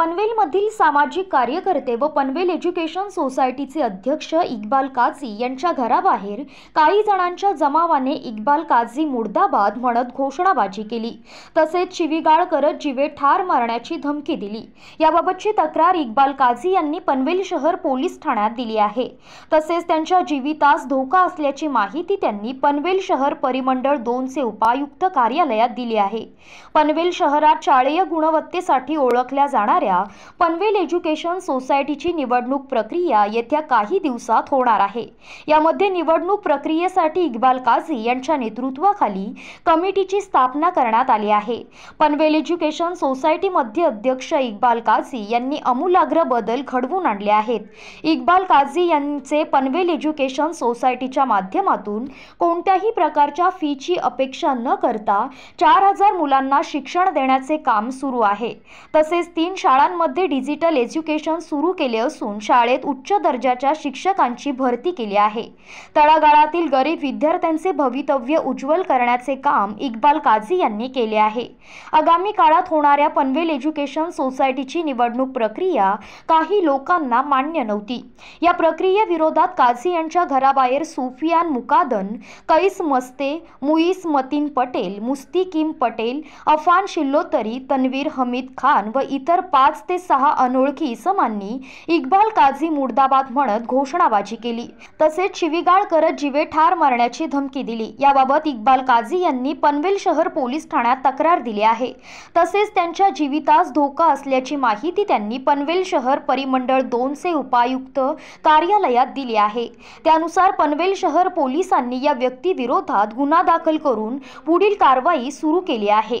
पनवेलमधील सामाजिक कार्यकर्ते व पनवेल एज्युकेशन सोसायटीचे अध्यक्ष इक्बाल काझी यांच्या घराबाहेर काही जणांच्या जमावाने इक्बाल काझी मुर्दाबाद म्हणत घोषणाबाजी केली तसेच शिवीगाळ करत जीवे ठार मारण्याची धमकी दिली याबाबतची तक्रार इक्बाल काझी यांनी पनवेल शहर पोलीस ठाण्यात दिली आहे तसेच त्यांच्या जीवितास धोका असल्याची माहिती त्यांनी पनवेल शहर परिमंडळ दोनचे उपायुक्त कार्यालयात दिली आहे पनवेल शहरात शाळेय गुणवत्तेसाठी ओळखल्या जाणाऱ्या असलेल्या पनवेल एज्युकेशन सोसायटीची निवडणूक प्रक्रिया येत्या काही दिवसात होणार आहे यामध्ये निवडणूक प्रक्रियेसाठी इक्बाल काझी यांच्या नेतृत्वाखाली कमिटीची स्थापना करण्यात आली आहे पनवेल एज्युकेशन सोसायटीमध्ये अध्यक्ष इक्बाल काझी यांनी अमूलाग्र बदल घडवून आणले आहेत इक्बाल काझी यांचे पनवेल एज्युकेशन सोसायटीच्या माध्यमातून कोणत्याही प्रकारच्या फीची अपेक्षा न करता चार हजार मुलांना शिक्षण देण्याचे काम सुरू आहे तसेच तीन शाळा शाळांमध्ये डिजिटल एज्युकेशन सुरू केले असून शाळेत उच्च दर्जाच्या शिक्षकांची भरती केली आहे तळागाळातील गरीब विद्यार्थ्यांचे भवितव्य उज्ज्वल करण्याचे काम इक्बाल काझी यांनी केले आहे आगामी काळात होणाऱ्या पनवेल एज्युकेशन सोसायटीची निवडणूक प्रक्रिया काही लोकांना मान्य नव्हती या प्रक्रियेविरोधात काझी यांच्या घराबाहेर सुफियान मुकादन कैस मस्ते मुईस मतीन पटेल मुस्तिकीम पटेल अफान शिल्लोतरी तन्वीर हमीद खान व इतर पाच पाच ते सहा अनोळखी इसमांनी इक्बाल काझी मुर्दाबाद म्हणत घोषणाबाजी केली तसेच शिवीगाळ करत जीवे ठार मारण्याची धमकी दिली याबाबत इक्बाल काझी यांनी पनवेल शहर पोलीस ठाण्यात तक्रार दिली आहे तसेच त्यांच्या जीवितास धोका असल्याची माहिती त्यांनी पनवेल शहर परिमंडळ दोनचे उपायुक्त कार्यालयात दिली आहे त्यानुसार पनवेल शहर पोलिसांनी या व्यक्तीविरोधात गुन्हा दाखल करून पुढील कारवाई सुरू केली आहे